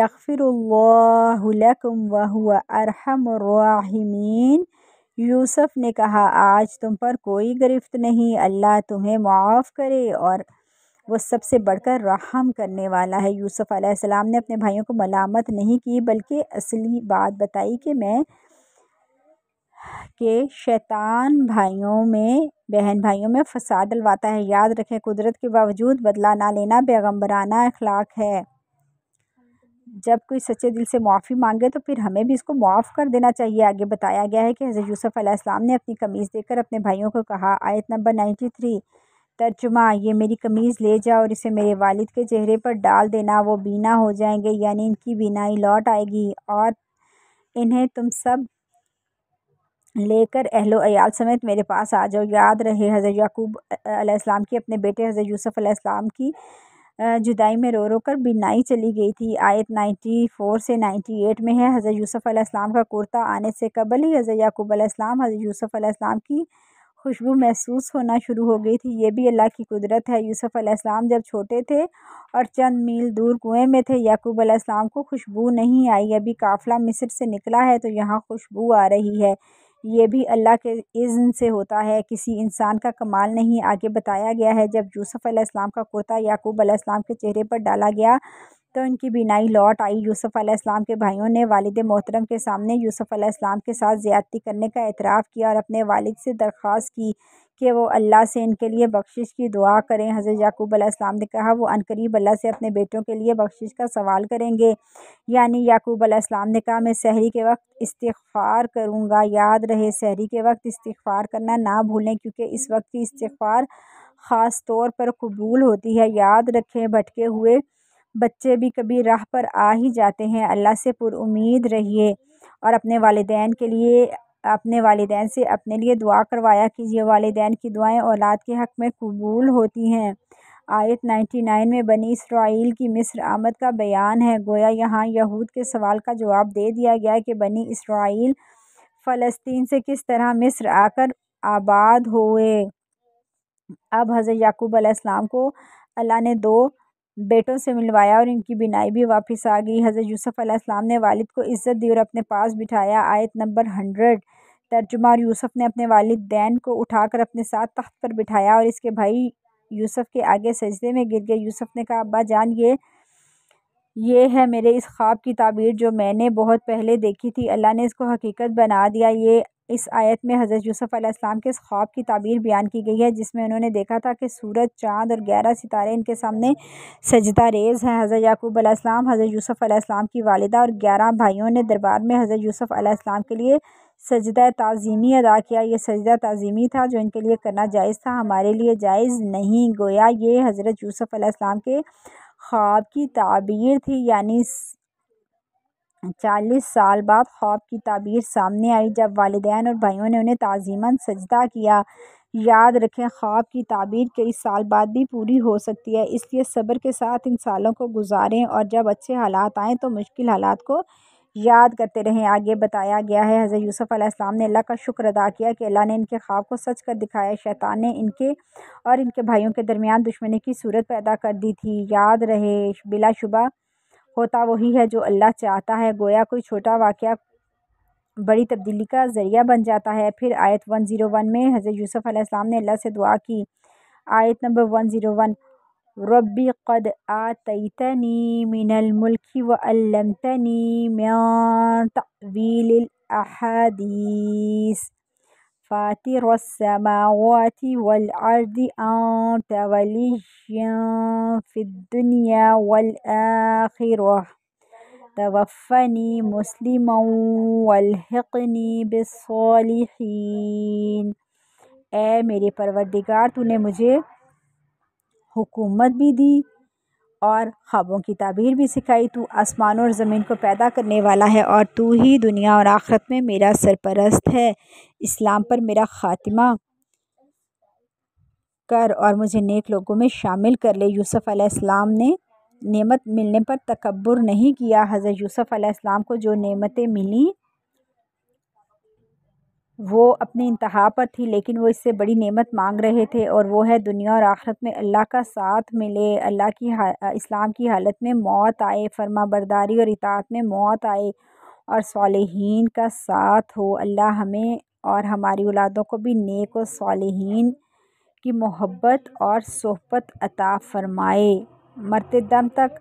यकफ़िरकम वहुआ अरहमरमीन यूसुफ ने कहा आज तुम पर कोई गिरफ्त नहीं अल्लाह तुम्हें माफ़ करे और वो सबसे बढ़कर रहम करने वाला है यूसुफ अलैहिस्सलाम ने अपने भाइयों को मलामत नहीं की बल्कि असली बात बताई कि मैं के शैतान भाइयों में बहन भाइयों में फसाद डलवाता है याद रखें कुदरत के बावजूद बदला ना लेना पैगम्बराना अखलाक है जब कोई सच्चे दिल से माफ़ी मांगे तो फिर हमें भी इसको माफ़ कर देना चाहिए आगे बताया गया है कि हज़र यूसफ़ ने अपनी कमीज़ देकर अपने भाइयों को कहा आयत नंबर नाइन्टी थ्री तर्जुमा ये मेरी कमीज़ ले जाओ और इसे मेरे वालिद के चेहरे पर डाल देना वो बीना हो जाएंगे यानी इनकी बीनाई लौट आएगी और इन्हें तुम सब लेकर अहलो अयाल समेत मेरे पास आ जाओ याद रहे हज़र याकूब अलैहिस्सलाम की अपने बेटे हज़र यूसुफ़ अलैहिस्सलाम की जुदाई में रो रो कर बिनाई चली गई थी आयत नाइन्टी फ़ोर से नाइन्टी एट में है हज़रत यूसुफ़ अलैहिस्सलाम का कुर्ता आने से कबल ही हज़रत याकूब अलैहिस्सलाम हज़रत यूसुफ़ अलैहिस्सलाम की खुशबू महसूस होना शुरू हो गई थी ये भी अल्लाह की कुदरत है यूसुफ़ अलैहिस्सलाम जब छोटे थे और चंद मील दूर कुएं में थे याकूब अलैहिस्सलाम को खुशबू नहीं आई अभी काफ़िला मिस्र से निकला है तो यहाँ खुशबू आ रही है ये भी अल्लाह के इज़्न से होता है किसी इंसान का कमाल नहीं आगे बताया गया है जब यूसुफ़ अलैहिस्सलाम का कुर्ता याकूब अलैहिस्सलाम के चेहरे पर डाला गया तो इनकी बीनाई लौट आई यूसुफ़ अलैहिस्सलाम के भाइयों ने वालिद मोहतरम के सामने यूसुफ़ अलैहिस्सलाम के साथ ज़्यादती करने का एतराफ़ किया और अपने वालिद से दरख्वास्त की कि वो अल्लाह से इनके लिए बख्शिश की दुआ करें हज़रत याकूब अलैहिस्सलाम ने कहा वो अनकरीब अल्लाह से अपने बेटों के लिए बख्शिश का सवाल करेंगे यानी याकूब अलैहिस्सलाम ने कहा मैं सहरी के वक्त इस्तगफार करूँगा याद रहे सहरी के वक्त इस्तगफार करना ना भूलें क्योंकि इस वक्त की इस्तगफार ख़ास तौर पर कबूल होती है याद रखें भटके हुए बच्चे भी कभी राह पर आ ही जाते हैं अल्लाह से पुरुद रहिए और अपने वालदान के लिए अपने वालदान से अपने लिए दुआ करवाया कीजिए वालदेन की दुआएँ औलाद के हक़ में कबूल होती हैं आयत 99 में बनी इसराइल की मिस्र आमद का बयान है गोया यहाँ यहूद के सवाल का जवाब दे दिया गया कि बनी इसराइल फ़लस्तीन से किस तरह मिस्र आकर आबाद हुए अब हजर याकूब अलैहिस्सलाम को अल्लाह ने दो बेटों से मिलवाया और इनकी बिनाई भी वापस आ गई हज़रत यूसुफ़ अलैहिस्सलाम ने वालिद को इज़्ज़त दी और अपने पास बिठाया आयत नंबर हंड्रेड तर्जुमा और यूसुफ़ ने अपने दैन को उठाकर अपने साथ तख्त पर बिठाया और इसके भाई यूसुफ़ के आगे सजदे में गिर गए यूसुफ़ ने कहा अब्बा जान ये ये है मेरे इस ख्वाब की ताबीर जो मैंने बहुत पहले देखी थी अल्लाह ने इसको हकीकत बना दिया ये इस आयत में हज़रत यूसुफ़ अलैहिस्सलाम के इस ख्वाब की ताबीर बयान की गई है जिसमें उन्होंने देखा था कि सूरज चाँद और ग्यारह सितारे इनके सामने सजदा रेज़ हैं हज़रत याकूब अलैहिस्सलाम हज़रत यूसुफ़ अलैहिस्सलाम की वालिदा और ग्यारह भाइयों ने दरबार में हज़रत यूसुफ़ अलैहिस्सलाम के लिए सजदा तज़ीमी अदा किया ये सजदा तज़ीमी था जो इनके लिए करना जायज़ था हमारे लिए जायज़ नहीं गोया ये हज़रत यूसुफ़ अलैहिस्सलाम के ख्वाब की ताबीर थी यानी चालीस साल बाद ख्वाब की तबीर सामने आई जब वालदान और भाइयों ने उन्हें ताज़ीमन सजदा किया याद रखें ख्वाब की ताबीर कई साल बाद भी पूरी हो सकती है इसलिए सब्र के साथ इन सालों को गुजारें और जब अच्छे हालात आएँ तो मुश्किल हालात को याद करते रहें आगे बताया गया है हज़रत यूसुफ़ अलैहिस्सलाम ने अल्लाह का शुक्र अदा किया कि अल्लाह ने इनके ख्वाब को सच कर दिखाया शैतान ने इनके और इनके भाइयों के दरमियान दुश्मनी की सूरत पैदा कर दी थी याद रहे बिलाशुबा होता वही है जो अल्लाह चाहता है गोया कोई छोटा वाक़ बड़ी तब्दीली का ज़रिया बन जाता है फिर आयत वन ज़ीरो वन में हजर यूसुफ़ ने अल्लाह से दुआ की आयत नंबर वन ज़ीरो वन रबी कद आतनी मिनल मुल्की व तवील अहदीस فاطر السماوات والأرض أنت ولي في الدنيا والآخرة توفني مسلما والحقني بالصالحين اے میرے پروردگار تو نے مجھے حکومت بھی دی और ख्वाबों की ताबीर भी सिखाई तू आसमान और ज़मीन को पैदा करने वाला है और तू ही दुनिया और आखरत में मेरा सरपरस्त है इस्लाम पर मेरा ख़ात्मा कर और मुझे नेक लोगों में शामिल कर ले यूसुफ़ अलैहिस्सलाम ने नेमत मिलने पर तकबर नहीं किया हज़रत यूसुफ़ अलैहिस्सलाम को जो नेमतें मिली वो अपने इंतहा पर थी लेकिन वो इससे बड़ी नेमत मांग रहे थे और वो है दुनिया और आखरत में अल्लाह का साथ मिले अल्लाह की इस्लाम की हालत में मौत आए फरमा बरदारी और इतात में मौत आए और सालहन का साथ हो अल्लाह हमें और हमारी औलादों को भी नेक और सालहन की मोहब्बत और सोहबत अता फ़रमाए मरते दम तक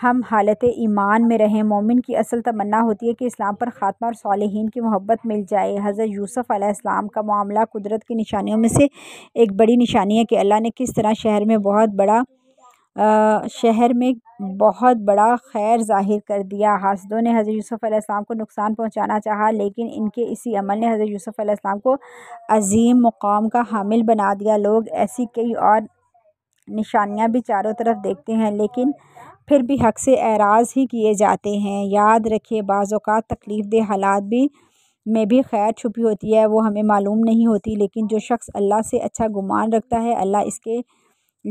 हम हालत ईमान में रहें मोमिन की असल तमन्ना होती है कि इस्लाम पर ख़ात्मा और सालहन की मोहब्बत मिल जाए हज़रत यूसुफ़ आलाम का मामला कुदरत की निशानियों में से एक बड़ी निशानी है कि अल्लाह ने किस तरह शहर में बहुत बड़ा आ, शहर में बहुत बड़ा खैर जाहिर कर दिया हासदों ने हज़रत यूसुफ़ आलाम को नुकसान पहुंचाना चाहा लेकिन इनके इसी अमल ने हज़रत यूसुफ़ आलाम को अजीम मुकाम का हामिल बना दिया लोग ऐसी कई और निशानियां भी चारों तरफ देखते हैं लेकिन फिर भी हक़ से एराज़ ही किए जाते हैं याद रखिए बाज़ात तकलीफ़ दे हालात भी में भी खैर छुपी होती है वो हमें मालूम नहीं होती लेकिन जो शख्स अल्लाह से अच्छा गुमान रखता है अल्लाह इसके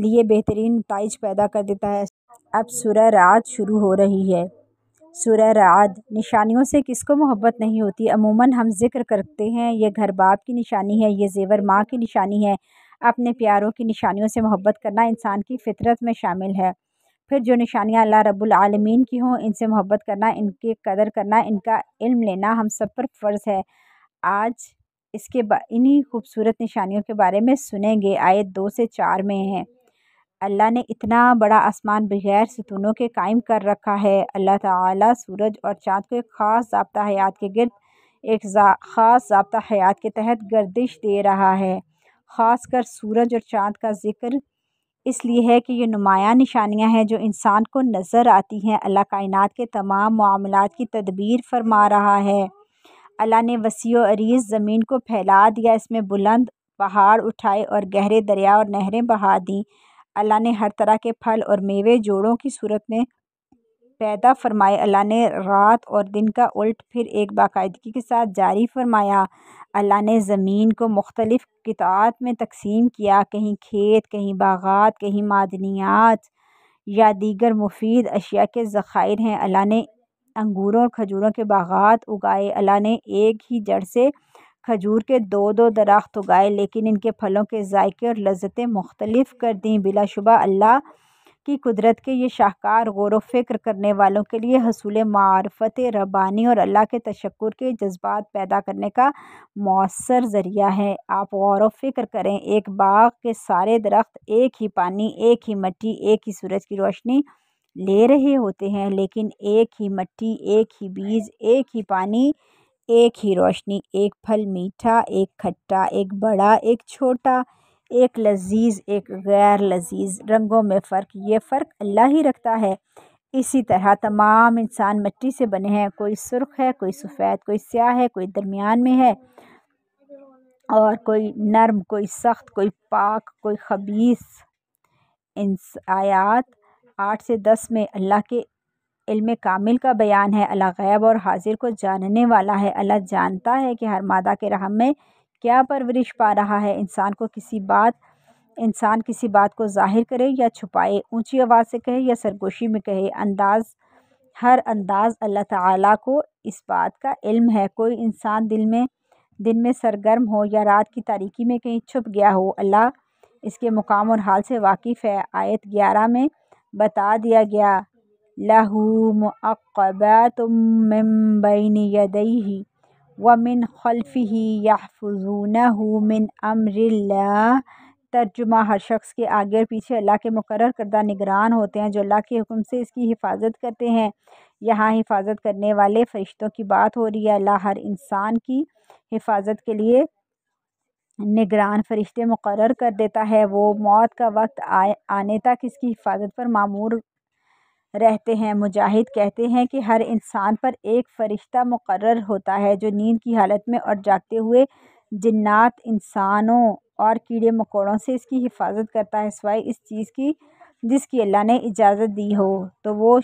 लिए बेहतरीन नतज पैदा कर देता है अब सूरह रात शुरू हो रही है सूरह रात निशानियों से किसको मोहब्बत नहीं होती अमूमन हम जिक्र करते हैं ये घर बाप की निशानी है ये जेवर माँ की निशानी है अपने प्यारों की निशानियों से मोहब्बत करना इंसान की फितरत में शामिल है फिर जो निशानियाँ अल्लाह रब्बुल आलमीन की हों इनसे मोहब्बत करना इनकी कदर करना इनका इल्म लेना हम सब पर फ़र्ज़ है आज इसके इन्हीं खूबसूरत निशानियों के बारे में सुनेंगे आए दो से चार में हैं अल्लाह ने इतना बड़ा आसमान बग़ैर सतूनों के कायम कर रखा है अल्लाह ताला सूरज और चाँद को एक ख़ास जबता हयात के गिरद एक ख़ास जबता हयात के तहत गर्दिश दे रहा है ख़ास कर सूरज और चाँद का ज़िक्र इसलिए है कि ये नुमाया निशानियाँ हैं जो इंसान को नज़र आती हैं अल्लाह कायनात के तमाम मामलों की तदबीर फरमा रहा है अल्लाह ने वसी अरीज़ ज़मीन को फैला दिया इसमें बुलंद पहाड़ उठाए और गहरे दरिया और नहरें बहा दी अल्लाह ने हर तरह के फल और मेवे जोड़ों की सूरत में पैदा फरमाए अल्लाह ने रात और दिन का उल्ट फिर एक बाकायदगी के साथ जारी फरमाया अल्लाह ने ज़मीन को मुख्तलिफ़ कितात में तकसीम किया कहीं खेत कहीं बाग़ात कहीं मादनियात या दीगर मुफीद अशिया के ज़ख़ायर हैं अल्लाह ने अंगूरों और खजूरों के बाग़ात उगाए अल्लाह ने एक ही जड़ से खजूर के दो दो दरख्त उगाए लेकिन इनके फलों के जायके और लज्जतें मुख्तलिफ़ कर दीं बिलाशुबा अल्लाह की कुदरत के ये शाहकार गौर फ़िक्र करने वालों के लिए हसूल मारफत रबानी और अल्लाह के तशक्र के जज्बात पैदा करने का मौसर ज़रिया है आप गौर फ़िक्र करें एक बाग के सारे दरख्त एक ही पानी एक ही मट्टी एक ही सूरज की रोशनी ले रहे होते हैं लेकिन एक ही मट्टी एक ही बीज एक ही पानी एक ही रोशनी एक फल मीठा एक खट्टा एक बड़ा एक छोटा एक लजीज एक गैर लजीज रंगों में फ़र्क ये फ़र्क अल्लाह ही रखता है इसी तरह तमाम इंसान मिट्टी से बने हैं कोई सुर्ख है कोई सफ़ेद कोई स्याह है कोई दरमियान में है और कोई नरम कोई सख्त कोई पाक कोई खबीस इन आयात आठ से दस में अल्लाह के इल्म कामिल का बयान है अल्लाह गैब और हाजिर को जानने वाला है अल्लाह जानता है कि हर मादा के रहम में क्या परवरिश पा रहा है इंसान को किसी बात इंसान किसी बात को ज़ाहिर करे या छुपाए ऊंची आवाज़ से कहे या सरगोशी में कहे अंदाज़ हर अंदाज़ अल्लाह ताला को इस बात का इल्म है कोई इंसान दिल में दिन में सरगर्म हो या रात की तारीकी में कहीं छुप गया हो अल्लाह इसके मुकाम और हाल से वाकिफ़ है आयत ग्यारह में बता दिया गया लहू मुअक़बा तुम यदई वमिन खलफ़ी याफ़ुजूनहु मिन अमर तर्जुमा हर शख्स के आगे और पीछे अल्लाह के मुकर करदा निगरान होते हैं जो अल्लाह के हुक्म से इसकी हिफाजत करते हैं यहाँ हिफाजत करने वाले फ़रिश्तों की बात हो रही है अल्लाह हर इंसान की हिफाजत के लिए निगरान फरिश्ते मुकर कर देता है वो मौत का वक्त आए आने तक इसकी हिफाजत पर मामूर रहते हैं मुजाहिद कहते हैं कि हर इंसान पर एक फ़रिश्ता मुकर होता है जो नींद की हालत में और जागते हुए जन्ात इंसानों और कीड़े मकोड़ों से इसकी हिफाजत करता है सिवाय इस चीज़ की जिसकी अल्लाह ने इजाज़त दी हो तो वो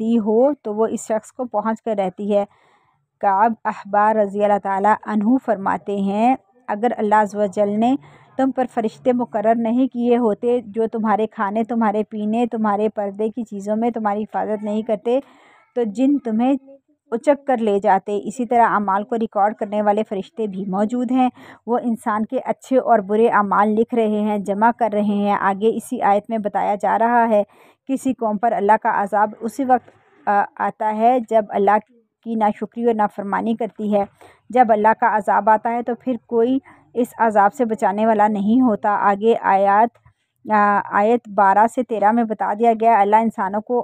दी हो तो वो इस शख्स को पहुँच कर रहती है काब अहबार रज़ी अल्लाह ताली फरमाते हैं अगर अल्लाह वजल ने तुम पर फ़रिश्ते मुकर नहीं किए होते जो तुम्हारे खाने तुम्हारे पीने तुम्हारे पर्दे की चीज़ों में तुम्हारी हिफाज़त नहीं करते तो जिन तुम्हें उचक कर ले जाते इसी तरह अमाल को रिकॉर्ड करने वाले फ़रिश्ते भी मौजूद हैं वो इंसान के अच्छे और बुरे अमाल लिख रहे हैं जमा कर रहे हैं आगे इसी आयत में बताया जा रहा है किसी कौम पर अल्लाह का अजाब उसी वक्त आता है जब अल्लाह की ना शुक्रिया और फरमानी करती है जब अल्लाह का अजाब आता है तो फिर कोई इस अज़ाब से बचाने वाला नहीं होता आगे आयात आयत बारह से तेरह में बता दिया गया अल्लाह इंसानों को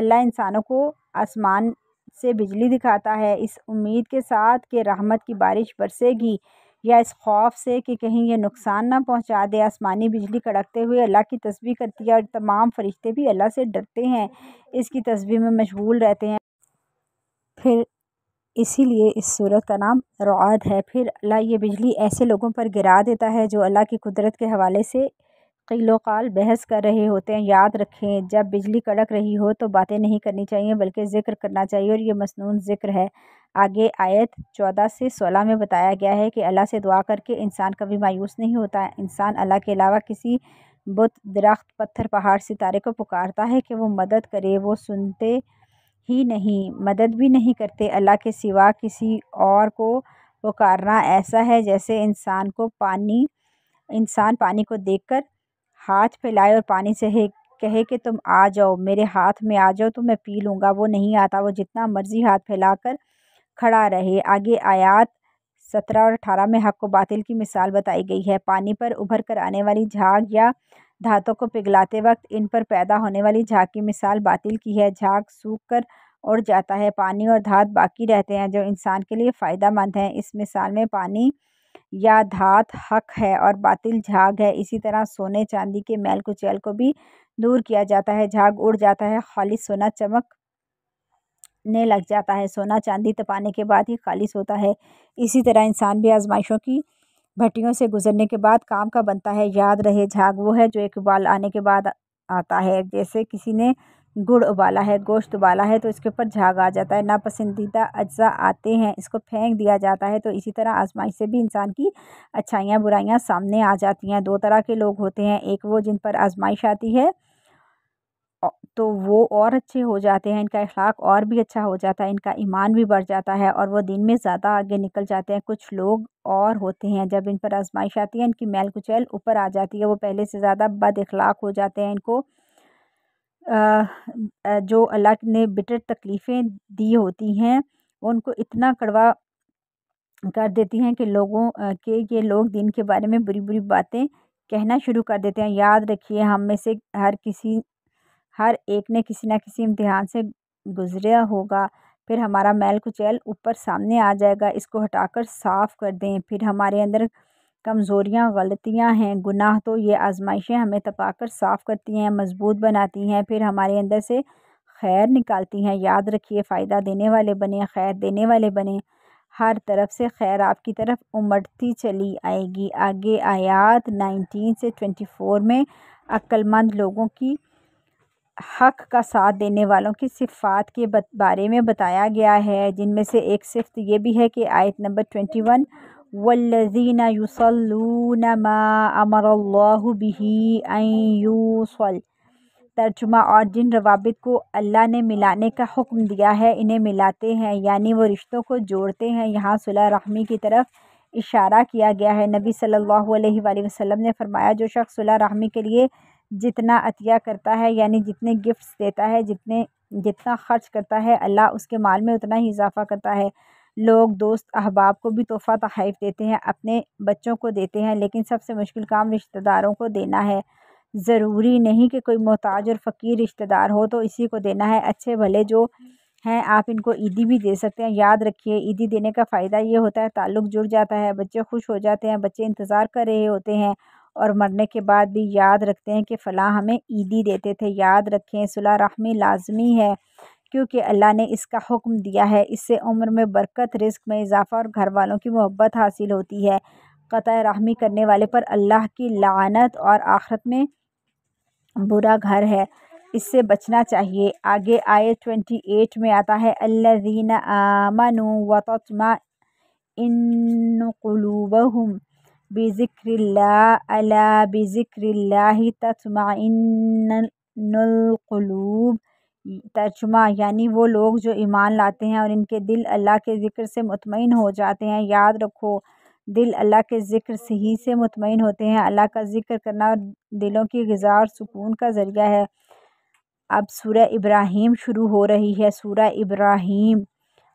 अल्लाह इंसानों को आसमान से बिजली दिखाता है इस उम्मीद के साथ कि रहमत की बारिश बरसेगी या इस खौफ से कि कहीं ये नुकसान ना पहुंचा दे आसमानी बिजली कड़कते हुए अल्लाह की तस्वीर करती है और तमाम फरिश्ते भी अल्लाह से डरते हैं इसकी तस्वीर में मशगूल रहते हैं फिर इसीलिए इस सूरत का नाम रौद है फिर अल्लाह ये बिजली ऐसे लोगों पर गिरा देता है जो अल्लाह की कुदरत के हवाले से कई क़ाल बहस कर रहे होते हैं याद रखें जब बिजली कड़क रही हो तो बातें नहीं करनी चाहिए बल्कि ज़िक्र करना चाहिए और ये मसनून ज़िक्र है आगे आयत चौदह से सोलह में बताया गया है कि अल्लाह से दुआ करके इंसान कभी मायूस नहीं होता इंसान अल्लाह के अलावा किसी बुत दरख्त पत्थर पहाड़ सितारे को पुकारता है कि वो मदद करे वो सुनते ही नहीं मदद भी नहीं करते अल्लाह के सिवा किसी और को पुकारना ऐसा है जैसे इंसान को पानी इंसान पानी को देखकर हाथ फैलाए और पानी से है कहे कि तुम आ जाओ मेरे हाथ में आ जाओ तो मैं पी लूँगा वो नहीं आता वो जितना मर्ज़ी हाथ फैलाकर खड़ा रहे आगे आयात सत्रह और अठारह में हक को बातिल की मिसाल बताई गई है पानी पर उभर कर आने वाली झाग या धातों को पिघलाते वक्त इन पर पैदा होने वाली झाग की मिसाल बातिल की है झाग सूख कर उड़ जाता है पानी और धात बाकी रहते हैं जो इंसान के लिए फ़ायदा मंद हैं इस मिसाल में पानी या धात हक है और बातिल झाग है इसी तरह सोने चांदी के मैल कुचैल को भी दूर किया जाता है झाग उड़ जाता है खाली सोना चमक ने लग जाता है सोना चांदी तपाने के बाद ही खालिश होता है इसी तरह इंसान भी आजमाइशों की भट्टियों से गुजरने के बाद काम का बनता है याद रहे झाग वो है जो एक उबाल आने के बाद आता है जैसे किसी ने गुड़ उबाला है गोश्त उबाला है तो इसके ऊपर झाग आ जाता है नापसंदीदा अज्जा आते हैं इसको फेंक दिया जाता है तो इसी तरह आजमाइश से भी इंसान की अच्छाइयाँ बुराइयाँ सामने आ जाती हैं दो तरह के लोग होते हैं एक वो जिन पर आजमाइश आती है तो वो और अच्छे हो जाते हैं इनका अख़लाक़ और भी अच्छा हो जाता है इनका ईमान भी बढ़ जाता है और वो दिन में ज़्यादा आगे निकल जाते हैं कुछ लोग और होते हैं जब इन पर आज़माइश आती है इनकी मैल कुचैल ऊपर आ जाती है वो पहले से ज़्यादा बद अख़लाक़ हो जाते हैं इनको जो अल्लाह ने बिटर तकलीफ़ें दी होती हैं उनको इतना कड़वा कर देती हैं कि लोगों के ये लोग दिन के बारे में बुरी बुरी बातें कहना शुरू कर देते हैं याद रखिए हम में से हर किसी हर एक ने किसी न किसी इम्तिहान से गुज़रिया होगा फिर हमारा मैल कुचैल ऊपर सामने आ जाएगा इसको हटाकर साफ़ कर दें फिर हमारे अंदर कमज़ोरियाँ गलतियाँ हैं गुनाह तो ये आजमाइशें हमें तपाकर साफ़ करती हैं मज़बूत बनाती हैं फिर हमारे अंदर से खैर निकालती हैं याद रखिए फ़ायदा देने वाले बने खैर देने वाले बने हर तरफ से खैर आपकी तरफ उमड़ती चली आएगी आगे आयात नाइनटीन से ट्वेंटी फ़ोर में अक्लमंद लोगों की हक का साथ देने वालों की सिफ़ात के बारे में बताया गया है जिनमें से एक सिफत यह भी है कि आयत नंबर ट्वेंटी वन वल्लिन यूसलून अमरल्लासल तर्जुमा और जिन रवाबित को अल्लाह ने मिलाने का हुक्म दिया है इन्हें मिलाते हैं यानी वो रिश्तों को जोड़ते हैं यहाँ सुलह रहमी की तरफ इशारा किया गया है नबी सल्लल्लाहु अलैहि वसल्लम ने फरमाया जो शख्स सुलह रहमी के लिए जितना अतिया करता है यानी जितने गिफ्ट्स देता है जितने जितना ख़र्च करता है अल्लाह उसके माल में उतना ही इजाफ़ा करता है लोग दोस्त अहबाब को भी तोहफ़ा तहफ़ तो देते हैं अपने बच्चों को देते हैं लेकिन सबसे मुश्किल काम रिश्तेदारों को देना है ज़रूरी नहीं कि कोई मोहताज और फ़कीर रिश्तेदार हो तो इसी को देना है अच्छे भले जो हैं आप इनको ईदी भी दे सकते हैं याद रखिए ईदी देने का फ़ायदा ये होता है ताल्लुक़ जुड़ जाता है बच्चे खुश हो जाते हैं बच्चे इंतज़ार कर रहे होते हैं और मरने के बाद भी याद रखते हैं कि फ़लाँ हमें ईदी देते थे याद रखें सुलह रहमी लाजमी है क्योंकि अल्लाह ने इसका हुक्म दिया है इससे उम्र में बरकत रिस्क में इजाफ़ा और घर वालों की मोहब्बत हासिल होती है क़त रहमी करने वाले पर अल्लाह की लानत और आखरत में बुरा घर है इससे बचना चाहिए आगे आए ट्वेंटी एट में आता है अल्लाजीन आमनु वतमा तमा इन बिज़िक्रिल्ला अला बिज़िक्रिल्लाहि तत्मइन्नुल क़ुलूब तर्जुमा यानी वो लोग जो ईमान लाते हैं और इनके दिल अल्लाह के ज़िक्र से मुतमईन हो जाते हैं याद रखो दिल अल्लाह के ज़िक्र से ही से मुतमईन होते हैं अल्लाह का ज़िक्र करना दिलों की ग़िज़ा और सुकून का ज़रिया है अब सूरह इब्राहीम शुरू हो रही है सूरह इब्राहीम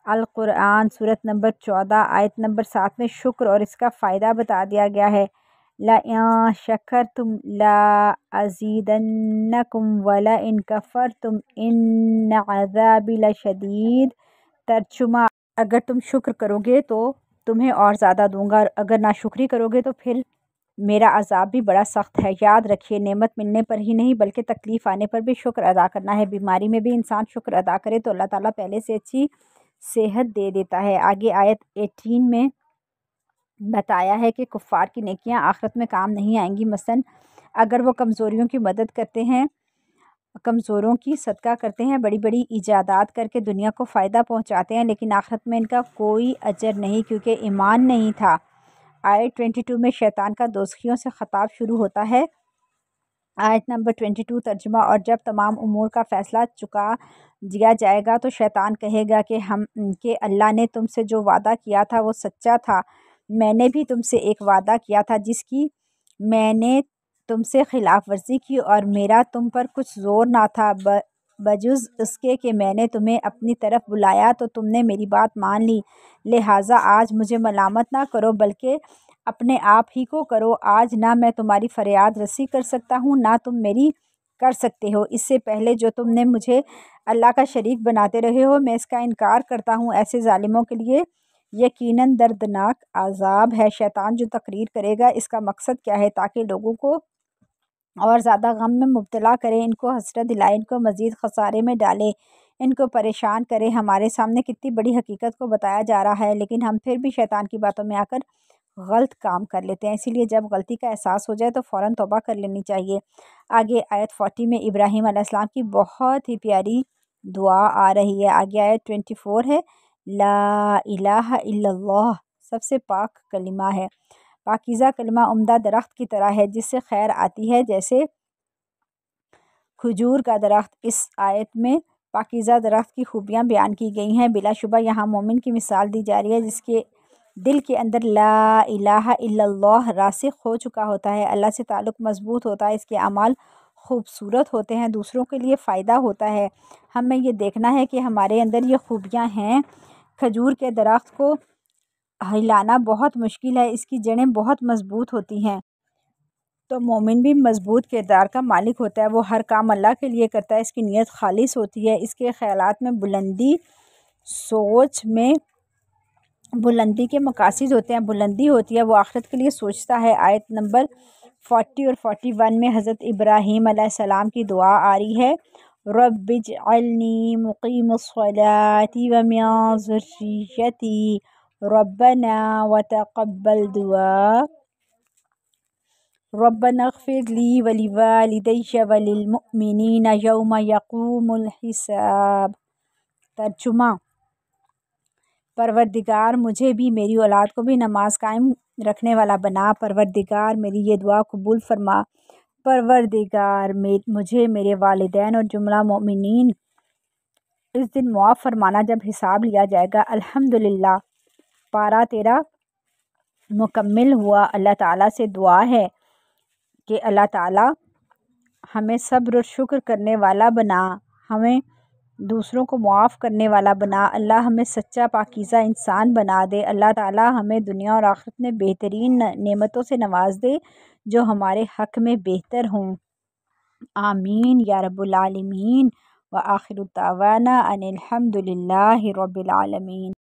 अलकुरान सूरत नंबर चौदह आयत नंबर सात में शुक्र और इसका फ़ायदा बता दिया गया है ला शकर तुम ला अजीदन कुम वला इन कफ़र तुम इन अजाबिला शदीद तर्जुमा अगर तुम शुक्र करोगे तो तुम्हें और ज़्यादा दूंगा अगर ना शुक्री करोगे तो फिर मेरा अजाब भी बड़ा सख्त है याद रखिए नेमत मिलने पर ही नहीं बल्कि तकलीफ़ आने पर भी शुक्र अदा करना है बीमारी में भी इंसान शुक्र अदा करे तो अल्लाह ताला पहले से अच्छी सेहत दे देता है आगे आयत एटीन में बताया है कि कुफ़ार की नकियाँ आखिरत में काम नहीं आएंगी मसन अगर वो कमज़ोरियों की मदद करते हैं कमज़ोरों की सदका करते हैं बड़ी बड़ी ईजादात करके दुनिया को फ़ायदा पहुंचाते हैं लेकिन आखिरत में इनका कोई अजर नहीं क्योंकि ईमान नहीं था आय ट्वेंटी टू में शैतान का दोस्तियों से ख़ताब शुरू होता है आयत नंबर ट्वेंटी टू तर्जुमा और जब तमाम उमूर का फ़ैसला चुका दिया जाएगा तो शैतान कहेगा कि हम के अल्लाह ने तुमसे जो वादा किया था वो सच्चा था मैंने भी तुमसे एक वादा किया था जिसकी मैंने तुमसे खिलाफ वर्जी की और मेरा तुम पर कुछ ज़ोर ना था ब, बजुज उसके कि मैंने तुम्हें अपनी तरफ बुलाया तो तुमने मेरी बात मान ली लिहाजा आज मुझे मलामत ना करो बल्कि अपने आप ही को करो आज ना मैं तुम्हारी फरियाद रसी कर सकता हूँ ना तुम मेरी कर सकते हो इससे पहले जो तुमने मुझे अल्लाह का शरीक बनाते रहे हो मैं इसका इनकार करता हूँ ऐसे ालिमों के लिए यकीनन दर्दनाक आज़ाब है शैतान जो तकरीर करेगा इसका मकसद क्या है ताकि लोगों को और ज़्यादा गम में मुबतला करें इनको हसरत दिलाए इनको मज़ीद खसारे में डालें इनको परेशान करें हमारे सामने कितनी बड़ी हकीकत को बताया जा रहा है लेकिन हम फिर भी शैतान की बातों में आकर गलत काम कर लेते हैं इसीलिए जब गलती का एहसास हो जाए तो फ़ौर तोबा कर लेनी चाहिए आगे आयत फोटी में इब्राहिम आसमाम की बहुत ही प्यारी दुआ आ रही है आगे आयत ट्वेंटी फ़ोर है ला अला सबसे पाक कलिमा है पाकिज़ा कलिमा उम्दा दरख्त की तरह है जिससे खैर आती है जैसे खजूर का दरख्त इस आयत में पाकिज़ा दरख्त की खूबियाँ बयान की गई हैं बिलाशुबा यहाँ मोमिन की मिसाल दी जा रही है जिसके दिल के अंदर ला इलाहा इल्लल्लाह रासिख हो चुका होता है अल्लाह से ताल्लुक़ मज़बूत होता है इसके अमाल खूबसूरत होते हैं दूसरों के लिए फ़ायदा होता है हमें ये देखना है कि हमारे अंदर ये खूबियाँ हैं खजूर के दरख्त को हिलाना बहुत मुश्किल है इसकी जड़ें बहुत मज़बूत होती हैं तो मोमिन भी मज़बूत किरदार का मालिक होता है वो हर काम अल्लाह के लिए करता है इसकी नीयत खालिस होती है इसके ख्याल में बुलंदी सोच में बुलंदी के मकासद होते हैं बुलंदी होती है वो आखरत के लिए सोचता है आयत नंबर फोटी और फोटी वन में हज़रत इब्राहीम सलाम की दुआ आ रही है रबिज अलनी मुकीम सलाती वमियाती रबना व तकबल दुआ रबना गफिर वली वालदैश वलमिन यौम यकूम तर्जुमा परवरदिगार मुझे भी मेरी औलाद को भी नमाज़ कायम रखने वाला बना परवरदिगार मेरी ये दुआ कबूल फरमा परवरदिगार मे मुझे मेरे वालदेन और जुमला मोमिन इस दिन मुआफ़ फरमाना जब हिसाब लिया जाएगा अल्हम्दुलिल्लाह पारा तेरा मुकम्मल हुआ अल्लाह ताला से दुआ है कि अल्लाह ताला हमें सब्र और शुक्र करने वाला बना हमें दूसरों को मुआफ़ करने वाला बना अल्लाह हमें सच्चा पाकिज़ा इंसान बना दे अल्लाह ताला हमें दुनिया और आखिरत में बेहतरीन नेमतों से नवाज दे जो हमारे हक़ में बेहतर हों आमीन या रब्बुल आलमीन व आखिर तवाना अनिलहमदिल्ला रब्बिल आलमीन